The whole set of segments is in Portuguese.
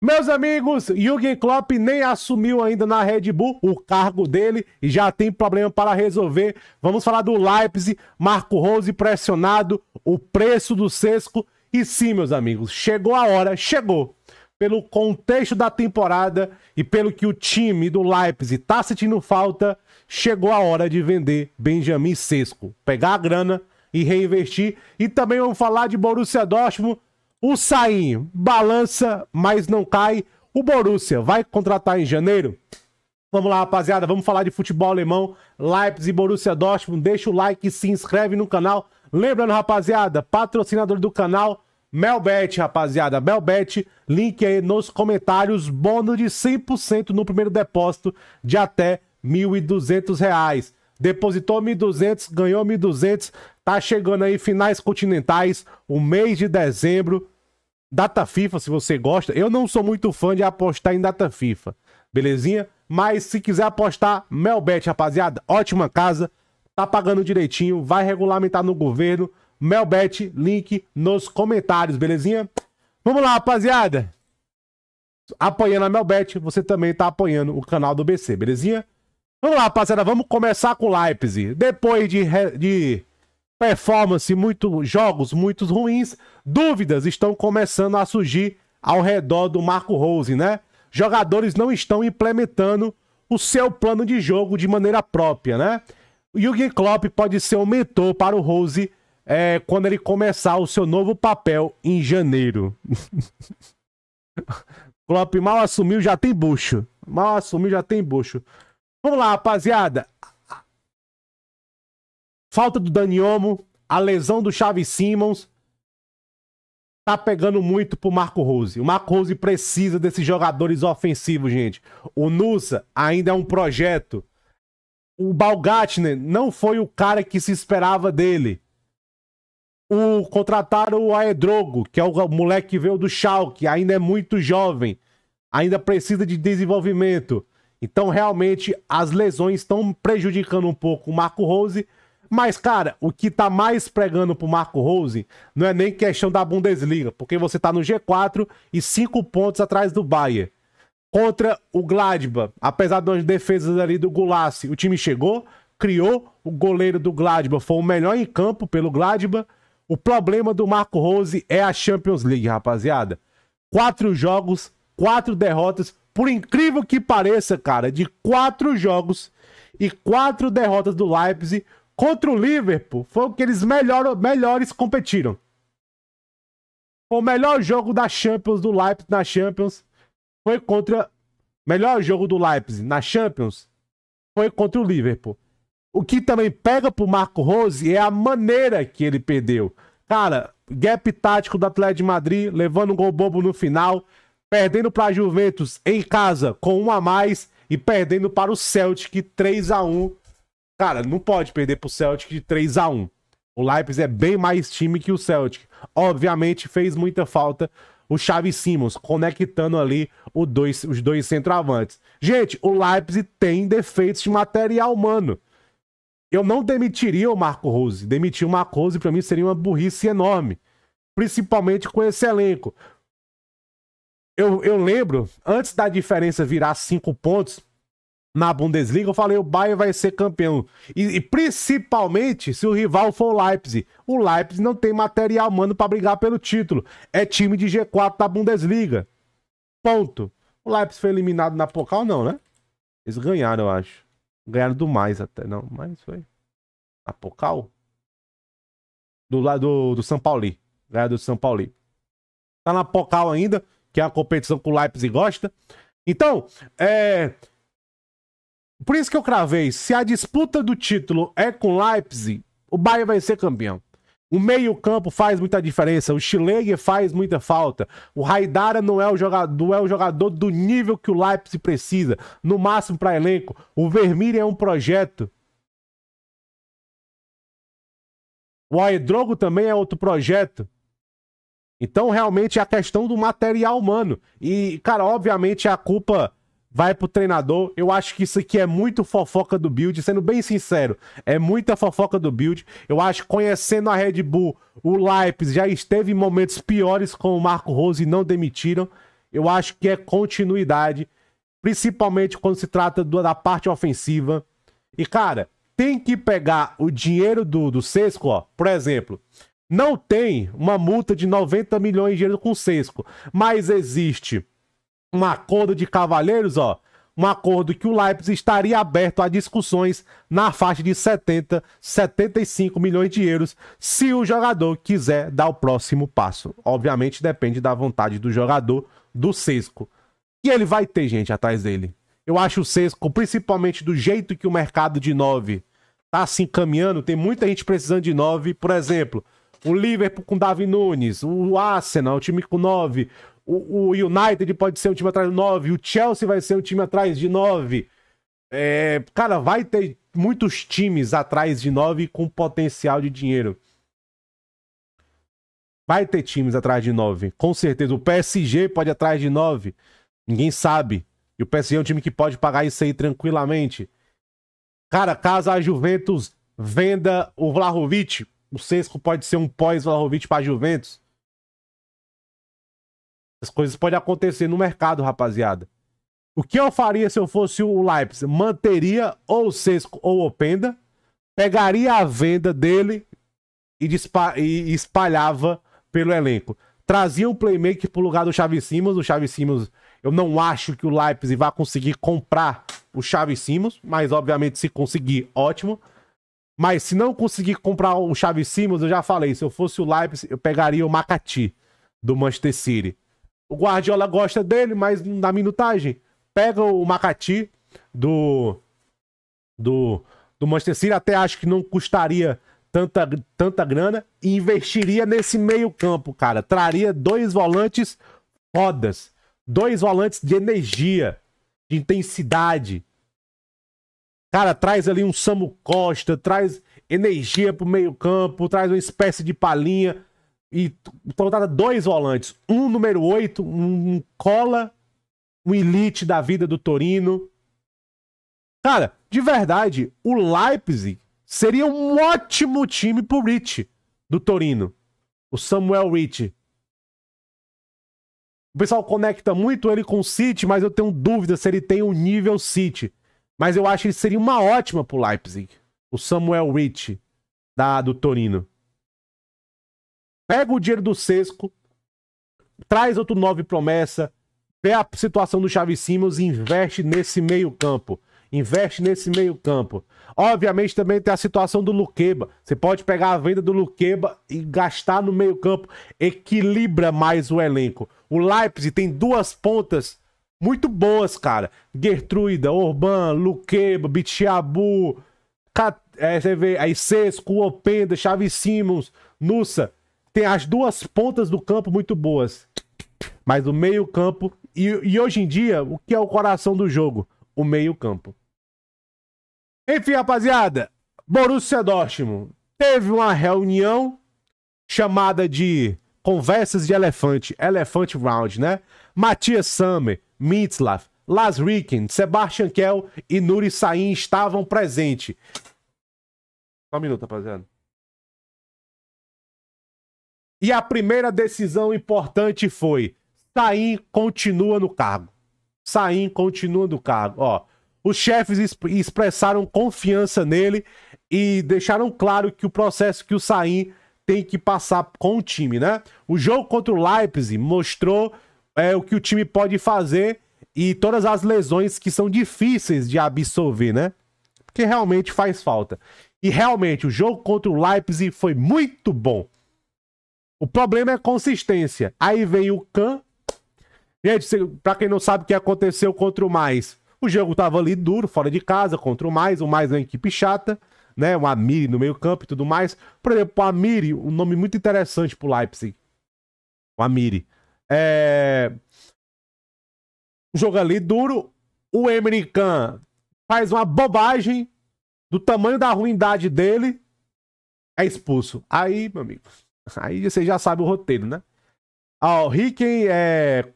Meus amigos, Jürgen Klopp nem assumiu ainda na Red Bull o cargo dele e já tem problema para resolver. Vamos falar do Leipzig, Marco Rose pressionado, o preço do Sesco. E sim, meus amigos, chegou a hora, chegou. Pelo contexto da temporada e pelo que o time do Leipzig está sentindo falta, chegou a hora de vender Benjamin Sesco, pegar a grana e reinvestir. E também vamos falar de Borussia Dortmund, o Sain balança, mas não cai. O Borussia vai contratar em janeiro? Vamos lá, rapaziada, vamos falar de futebol alemão, Leipzig e Borussia Dortmund. Deixa o like, se inscreve no canal. Lembrando, rapaziada, patrocinador do canal, Melbet, rapaziada. Melbet, link aí nos comentários, bônus de 100% no primeiro depósito de até R$ 1.200. Depositou 1.200, ganhou 1.200. Tá chegando aí finais continentais, o mês de dezembro. Data FIFA, se você gosta. Eu não sou muito fã de apostar em data FIFA, belezinha? Mas se quiser apostar, Melbet, rapaziada, ótima casa. Tá pagando direitinho, vai regulamentar no governo. Melbet, link nos comentários, belezinha? Vamos lá, rapaziada. Apoiando a Melbet, você também tá apoiando o canal do BC, belezinha? Vamos lá, rapaziada, vamos começar com o Leipzig. Depois de, de performance, muito, jogos muito ruins, dúvidas estão começando a surgir ao redor do Marco Rose, né? Jogadores não estão implementando o seu plano de jogo de maneira própria, né? Jürgen Klopp pode ser um mentor para o Rose é, quando ele começar o seu novo papel em janeiro. Klopp mal assumiu, já tem bucho. Mal assumiu, já tem bucho. Vamos lá, rapaziada. Falta do Daniomo, a lesão do Chaves Simmons. Tá pegando muito pro Marco Rose. O Marco Rose precisa desses jogadores ofensivos, gente. O Nusa ainda é um projeto. O Balgatner não foi o cara que se esperava dele. O contrataram o Aedrogo, que é o moleque que veio do Schalke, ainda é muito jovem, ainda precisa de desenvolvimento. Então, realmente, as lesões estão prejudicando um pouco o Marco Rose. Mas, cara, o que tá mais pregando pro Marco Rose não é nem questão da Bundesliga, porque você tá no G4 e cinco pontos atrás do Bayern. Contra o Gladbach, apesar das defesas ali do Gulassi, o time chegou, criou, o goleiro do Gladbach foi o melhor em campo pelo Gladbach. O problema do Marco Rose é a Champions League, rapaziada. Quatro jogos, quatro derrotas, por incrível que pareça, cara, de quatro jogos e quatro derrotas do Leipzig contra o Liverpool, foi o que eles melhor, melhores competiram. O melhor jogo da Champions do Leipzig na Champions foi contra melhor jogo do Leipzig na Champions foi contra o Liverpool. O que também pega pro Marco Rose é a maneira que ele perdeu. Cara, gap tático do Atlético de Madrid, levando um gol bobo no final, perdendo para a Juventus em casa com um a mais e perdendo para o Celtic 3 a 1. Cara, não pode perder para o Celtic de 3 a 1. O Leipzig é bem mais time que o Celtic. Obviamente fez muita falta o Xavi Simons conectando ali dois, os dois centroavantes. Gente, o Leipzig tem defeitos de material humano. Eu não demitiria o Marco Rose. Demitir o Marco Rose para mim seria uma burrice enorme, principalmente com esse elenco eu, eu lembro, antes da diferença virar cinco pontos na Bundesliga, eu falei o Bayern vai ser campeão. E, e principalmente se o rival for o Leipzig. O Leipzig não tem material humano para brigar pelo título. É time de G4 da Bundesliga. Ponto. O Leipzig foi eliminado na Pocal, não, né? Eles ganharam, eu acho. Ganharam do mais até, não. Mas foi. Na Pocal? Do lado do, São Paulo. Ganharam do São Paulo. Tá na Pocal ainda que é a competição que o Leipzig gosta. Então, é... por isso que eu cravei, se a disputa do título é com o Leipzig, o Bayern vai ser campeão. O meio-campo faz muita diferença, o Schlegel faz muita falta. O Raidara não é o, jogador, não é o jogador do nível que o Leipzig precisa, no máximo para elenco. O Vermeer é um projeto. O Aedrogo também é outro projeto. Então, realmente, é a questão do material humano. E, cara, obviamente, a culpa vai pro treinador. Eu acho que isso aqui é muito fofoca do build, sendo bem sincero. É muita fofoca do build. Eu acho que conhecendo a Red Bull, o Leipzig já esteve em momentos piores com o Marco Rose e não demitiram. Eu acho que é continuidade, principalmente quando se trata do, da parte ofensiva. E, cara, tem que pegar o dinheiro do, do Sesco, ó. Por exemplo, não tem uma multa de 90 milhões de euros com o Sesco, mas existe um acordo de cavalheiros, ó, um acordo que o Leipzig estaria aberto a discussões na faixa de 70, 75 milhões de euros, se o jogador quiser dar o próximo passo. Obviamente depende da vontade do jogador, do Sesco. E ele vai ter gente atrás dele. Eu acho o Sesco, principalmente do jeito que o mercado de 9 tá se assim, encaminhando, tem muita gente precisando de 9, por exemplo, o Liverpool com Davi Nunes, o Arsenal, o time com 9, o, o, United pode ser um time atrás de 9, o Chelsea vai ser um time atrás de 9. É, cara, vai ter muitos times atrás de 9 com potencial de dinheiro. Vai ter times atrás de 9, com certeza. O PSG pode ir atrás de 9, ninguém sabe. E o PSG é um time que pode pagar isso aí tranquilamente. Cara, caso a Juventus venda o Vlahovic, o Sesco pode ser um pós-Vlahovic para Juventus. As coisas podem acontecer no mercado, rapaziada. O que eu faria se eu fosse o Leipzig? Manteria ou o Sesco ou o Openda, pegaria a venda dele e, e espalhava pelo elenco. Trazia um playmaker pro lugar do Chave Simons. O Chave Simons, eu não acho que o Leipzig vá conseguir comprar o Chave Simons, mas obviamente se conseguir, ótimo. Mas se não conseguir comprar o Chave Simons, eu já falei, se eu fosse o Leipzig, eu pegaria o Macati do Manchester City. O Guardiola gosta dele, mas na minutagem, pega o Macati do do do Manchester City, até acho que não custaria tanta, tanta grana e investiria nesse meio-campo, cara. Traria dois volantes rodas, dois volantes de energia, de intensidade, Cara, traz ali um Samu Costa, traz energia pro meio-campo, traz uma espécie de palhinha e contrata então tá dois volantes, um número 8, um cola, um elite da vida do Torino. Cara, de verdade, o Leipzig seria um ótimo time pro Rich do Torino. O Samuel Rich. O pessoal conecta muito ele com o City, mas eu tenho dúvida se ele tem o um nível City. Mas eu acho que ele seria uma ótima pro Leipzig. O Samuel Rich, da, do Torino. Pega o dinheiro do Sesco, traz outro 9 promessa, vê a situação do Xavi Simons e investe nesse meio campo. Investe nesse meio campo. Obviamente também tem a situação do Luqueba. Você pode pegar a venda do Luqueba e gastar no meio campo. Equilibra mais o elenco. O Leipzig tem duas pontas muito boas, cara. Gertruida, Orban, Luqueba, Bitiabu, Cat... é, você vê aí Sesco, Openda, Chave Simons, Nussa. Tem as duas pontas do campo muito boas. Mas o meio campo... E, e hoje em dia, o que é o coração do jogo? O meio campo. Enfim, rapaziada. Borussia Dortmund teve uma reunião chamada de Conversas de Elefante, Elefante Round, né? Matias Summer, Mitzlav, Las Ricken, Sebastian Kell e Nuri Sain estavam presentes. Só um minuto, rapaziada. E a primeira decisão importante foi: Sain continua no cargo. Sain continua no cargo. Ó, os chefes exp expressaram confiança nele e deixaram claro que o processo que o Sain tem que passar com o time, né? O jogo contra o Leipzig mostrou é, o que o time pode fazer e todas as lesões que são difíceis de absorver, né? Porque realmente faz falta. E realmente, o jogo contra o Leipzig foi muito bom. O problema é a consistência. Aí vem o Kahn. Gente, pra quem não sabe o que aconteceu contra o Mais, o jogo tava ali duro, fora de casa, contra o Mais. O Mais é uma equipe chata, né? O Amiri no meio campo e tudo mais. Por exemplo, o Amiri, um nome muito interessante pro Leipzig. O Amiri. É... Joga ali duro. O Emery Khan faz uma bobagem do tamanho da ruindade dele. É expulso. Aí, meu amigo. Aí você já sabe o roteiro, né? Ah, o Ricken é...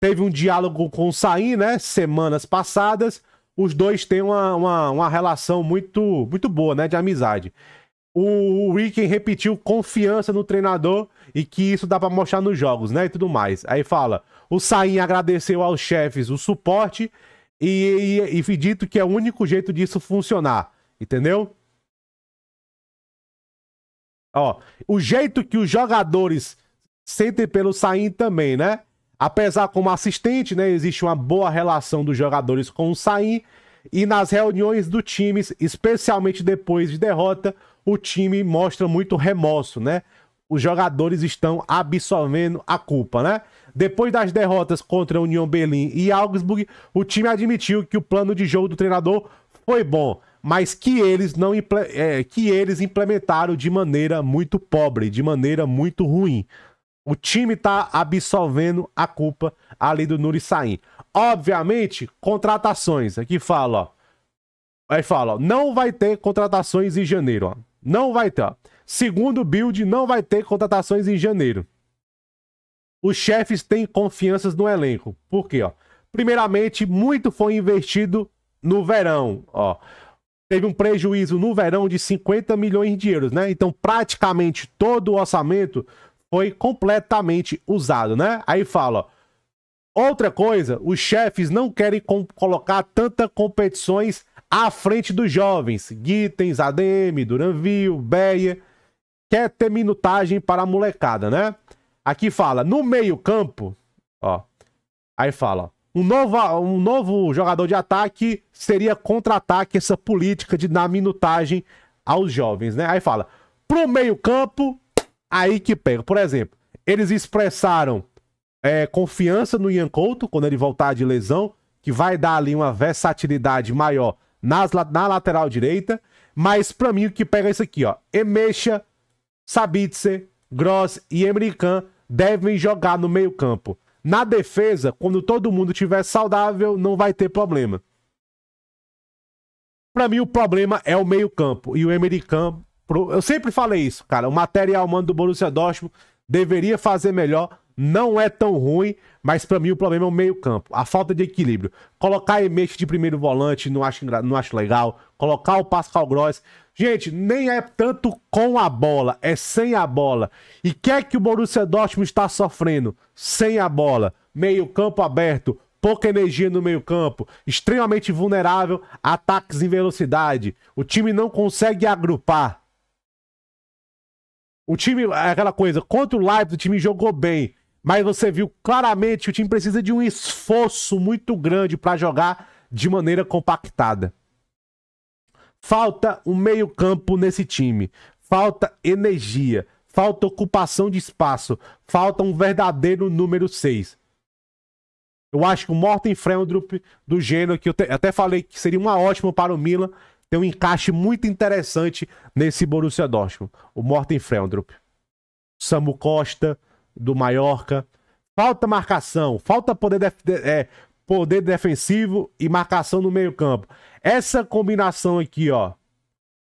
teve um diálogo com o Sain, né? Semanas passadas. Os dois têm uma, uma, uma relação muito, muito boa, né? De amizade o Ricken repetiu confiança no treinador e que isso dá para mostrar nos jogos, né? E tudo mais. Aí fala: o Sain agradeceu aos chefes o suporte e, e, e dito que é o único jeito disso funcionar, entendeu? Ó, o jeito que os jogadores sentem pelo Sain também, né? Apesar como assistente, né, existe uma boa relação dos jogadores com o Sain e nas reuniões do times, especialmente depois de derrota, o time mostra muito remorso, né? Os jogadores estão absorvendo a culpa, né? Depois das derrotas contra a União Berlim e Augsburg, o time admitiu que o plano de jogo do treinador foi bom, mas que eles não é, que eles implementaram de maneira muito pobre, de maneira muito ruim. O time está absolvendo a culpa ali do Nuri Sain. Obviamente, contratações. Aqui fala, ó. Aí fala, ó, não vai ter contratações em janeiro, ó. Não vai ter. Segundo build, não vai ter contratações em janeiro. Os chefes têm confianças no elenco. Por quê? Ó? Primeiramente, muito foi investido no verão. Ó. Teve um prejuízo no verão de 50 milhões de euros, né? Então, praticamente todo o orçamento foi completamente usado, né? Aí fala. Ó, Outra coisa, os chefes não querem colocar tantas competições à frente dos jovens, Guitens, ADM, Duranville, Beia, quer ter minutagem para a molecada, né? Aqui fala, no meio campo, ó, aí fala, um novo, um novo jogador de ataque seria contra-ataque essa política de dar minutagem aos jovens, né? Aí fala, pro meio campo, aí que pega. Por exemplo, eles expressaram é, confiança no Ian Couto, quando ele voltar de lesão, que vai dar ali uma versatilidade maior nas, na lateral direita. Mas para mim o que pega é isso aqui, ó. Emecha, Sabitzer, Gross e Emrican devem jogar no meio-campo. Na defesa, quando todo mundo tiver saudável, não vai ter problema. Para mim o problema é o meio-campo e o Emrican, eu sempre falei isso, cara. O material humano do Borussia Dortmund deveria fazer melhor não é tão ruim, mas para mim o problema é o meio-campo, a falta de equilíbrio. Colocar Emete de primeiro volante, não acho, não acho legal. Colocar o Pascal Gross. Gente, nem é tanto com a bola, é sem a bola. E o que é que o Borussia Dortmund está sofrendo? Sem a bola, meio-campo aberto, pouca energia no meio-campo, extremamente vulnerável a ataques em velocidade. O time não consegue agrupar. O time, é aquela coisa, contra o Leipzig, o time jogou bem. Mas você viu claramente que o time precisa de um esforço muito grande para jogar de maneira compactada. Falta um meio-campo nesse time. Falta energia. Falta ocupação de espaço. Falta um verdadeiro número 6. Eu acho que o Morten Freundrup do Genoa, que eu até falei que seria uma ótima para o Milan, tem um encaixe muito interessante nesse Borussia Dortmund. O Morten Freundrup. Samu Costa, do Mallorca. Falta marcação, falta poder, def é, poder defensivo e marcação no meio-campo. Essa combinação aqui, ó.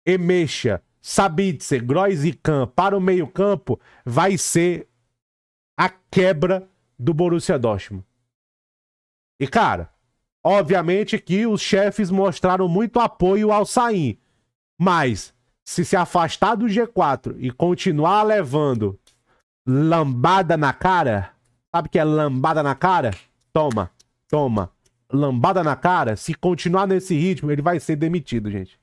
Emeixa, Sabitzer, Grois e Kahn para o meio-campo vai ser a quebra do Borussia Dortmund. E cara, obviamente que os chefes mostraram muito apoio ao Saim, mas se se afastar do G4 e continuar levando lambada na cara. Sabe o que é lambada na cara? Toma, toma. Lambada na cara. Se continuar nesse ritmo, ele vai ser demitido, gente.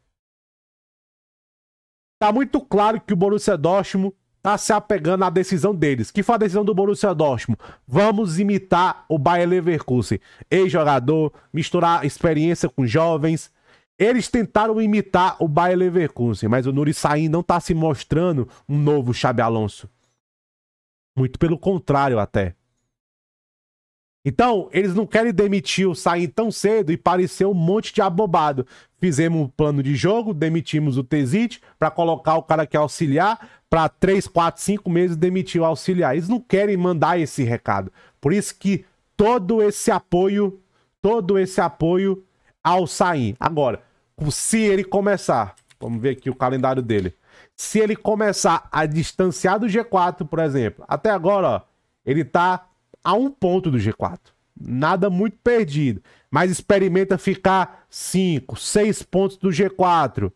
Tá muito claro que o Borussia Dortmund tá se apegando à decisão deles. Que foi a decisão do Borussia Dortmund? Vamos imitar o Bayer Leverkusen. Ex-jogador, misturar experiência com jovens. Eles tentaram imitar o Bayer Leverkusen, mas o Nuri Sain não tá se mostrando um novo Xabi Alonso. Muito pelo contrário, até. Então, eles não querem demitir o Sain tão cedo e parecer um monte de abobado. Fizemos um plano de jogo, demitimos o Tezit para colocar o cara que é auxiliar, para 3, 4, 5 meses demitir o auxiliar. Eles não querem mandar esse recado. Por isso que todo esse apoio, todo esse apoio ao Sain. Agora, se ele começar, vamos ver aqui o calendário dele se ele começar a distanciar do G4, por exemplo, até agora, ó, ele tá a um ponto do G4. Nada muito perdido. Mas experimenta ficar 5, 6 pontos do G4.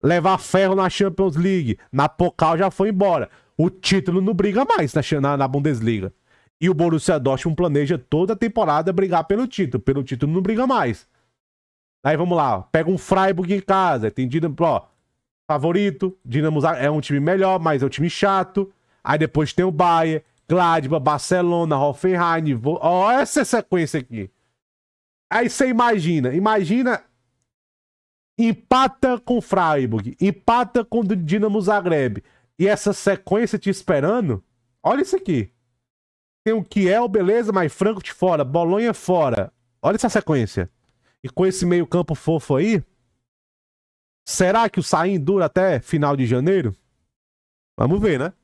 Levar ferro na Champions League. Na Pokal já foi embora. O título não briga mais na, na Bundesliga. E o Borussia Dortmund planeja toda a temporada brigar pelo título. Pelo título não briga mais. Aí vamos lá, ó. pega um Freiburg em casa, entendido? É ó, favorito. Dinamo Zagreb é um time melhor, mas é um time chato. Aí depois tem o Bayern, Gladbach, Barcelona, Hoffenheim. Ó, essa é sequência aqui. Aí você imagina, imagina empata com Freiburg, empata com o Dinamo Zagreb. E essa sequência te esperando? Olha isso aqui. Tem o Kiel, beleza, mas Frankfurt fora, Bolonha fora. Olha essa sequência. E com esse meio campo fofo aí, Será que o sain dura até final de janeiro? Vamos ver, né?